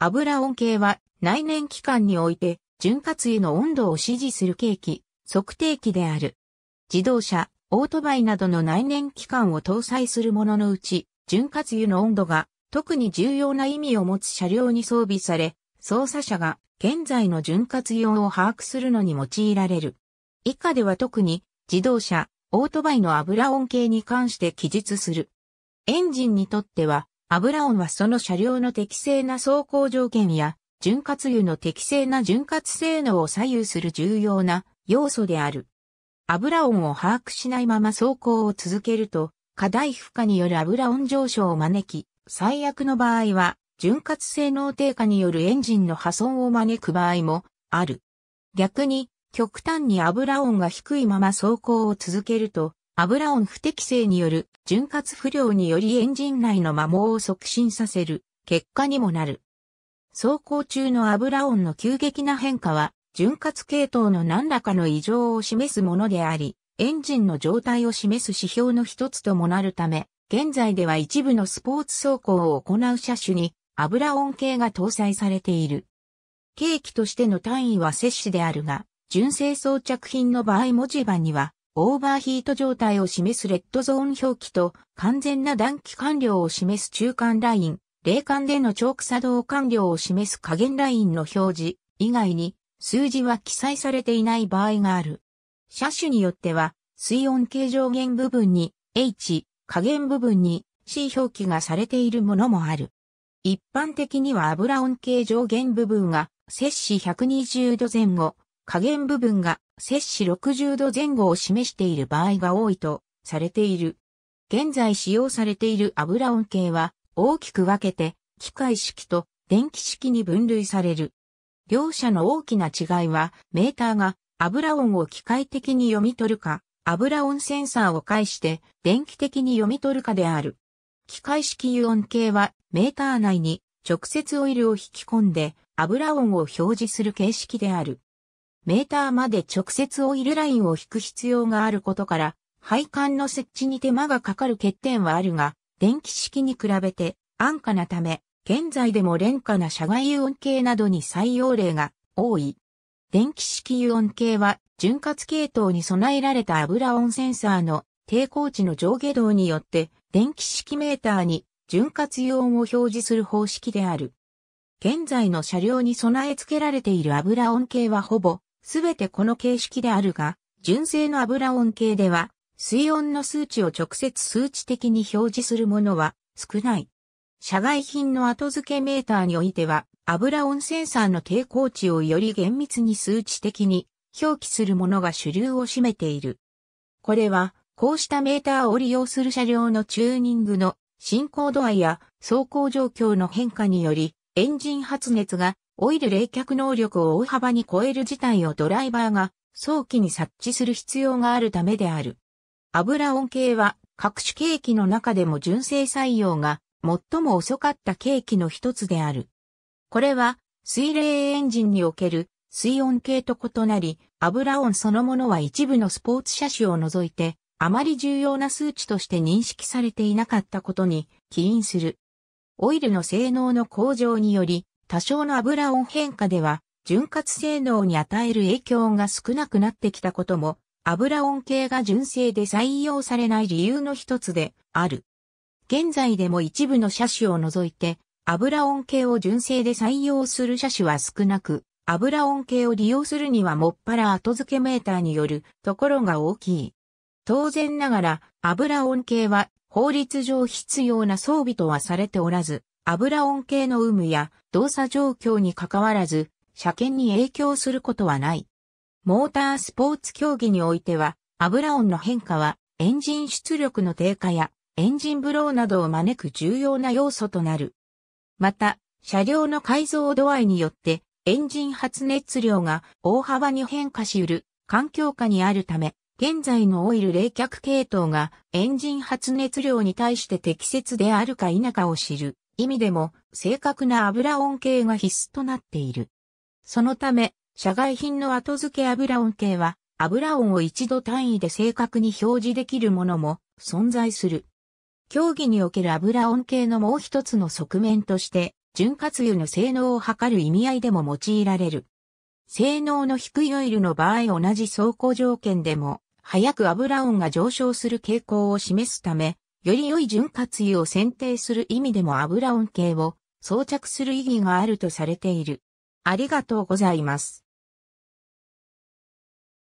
油温計は内燃機関において潤滑油の温度を指示する計器、測定器である。自動車、オートバイなどの内燃機関を搭載するもののうち、潤滑油の温度が特に重要な意味を持つ車両に装備され、操作者が現在の潤滑油を把握するのに用いられる。以下では特に自動車、オートバイの油温計に関して記述する。エンジンにとっては油音はその車両の適正な走行条件や、潤滑油の適正な潤滑性能を左右する重要な要素である。油音を把握しないまま走行を続けると、過大負荷による油音上昇を招き、最悪の場合は、潤滑性能低下によるエンジンの破損を招く場合もある。逆に、極端に油音が低いまま走行を続けると、油音不適正による潤滑不良によりエンジン内の摩耗を促進させる結果にもなる。走行中の油音の急激な変化は潤滑系統の何らかの異常を示すものであり、エンジンの状態を示す指標の一つともなるため、現在では一部のスポーツ走行を行う車種に油音計が搭載されている。計器としての単位は摂氏であるが、純正装着品の場合文字盤にはオーバーヒート状態を示すレッドゾーン表記と完全な暖気完了を示す中間ライン、冷間での長期作動完了を示す加減ラインの表示以外に数字は記載されていない場合がある。車種によっては水温計上限部分に H、加減部分に C 表記がされているものもある。一般的には油温計上限部分が摂氏120度前後、下限部分が摂氏60度前後を示している場合が多いとされている。現在使用されている油音計は大きく分けて機械式と電気式に分類される。両者の大きな違いはメーターが油音を機械的に読み取るか、油音センサーを介して電気的に読み取るかである。機械式油音計はメーター内に直接オイルを引き込んで油音を表示する形式である。メーターまで直接オイルラインを引く必要があることから、配管の設置に手間がかかる欠点はあるが、電気式に比べて安価なため、現在でも廉価な社外油温計などに採用例が多い。電気式油温計は潤滑系統に備えられた油温センサーの抵抗値の上下動によって電気式メーターに潤滑油温を表示する方式である。現在の車両に備え付けられている油温計はほぼすべてこの形式であるが、純正の油音計では、水温の数値を直接数値的に表示するものは少ない。社外品の後付けメーターにおいては、油温センサーの抵抗値をより厳密に数値的に表記するものが主流を占めている。これは、こうしたメーターを利用する車両のチューニングの進行度合いや走行状況の変化により、エンジン発熱がオイル冷却能力を大幅に超える事態をドライバーが早期に察知する必要があるためである。油温計は各種ケーキの中でも純正採用が最も遅かったケーキの一つである。これは水冷エンジンにおける水温計と異なり、油温そのものは一部のスポーツ車種を除いて、あまり重要な数値として認識されていなかったことに起因する。オイルの性能の向上により、多少の油温変化では、潤滑性能に与える影響が少なくなってきたことも、油温計が純正で採用されない理由の一つである。現在でも一部の車種を除いて、油音計を純正で採用する車種は少なく、油音計を利用するにはもっぱら後付けメーターによるところが大きい。当然ながら、油音計は法律上必要な装備とはされておらず、油温計の有無や動作状況に関わらず、車検に影響することはない。モータースポーツ競技においては、油音の変化はエンジン出力の低下やエンジンブローなどを招く重要な要素となる。また、車両の改造度合いによってエンジン発熱量が大幅に変化しうる環境下にあるため、現在のオイル冷却系統がエンジン発熱量に対して適切であるか否かを知る意味でも正確な油音恵が必須となっている。そのため、社外品の後付け油音恵は、油音を一度単位で正確に表示できるものも存在する。競技における油音計のもう一つの側面として、潤滑油の性能を測る意味合いでも用いられる。性能の低いオイルの場合同じ走行条件でも、早く油音が上昇する傾向を示すため、より良い潤滑油を選定する意味でも油音計を装着する意義があるとされている。ありがとうございます。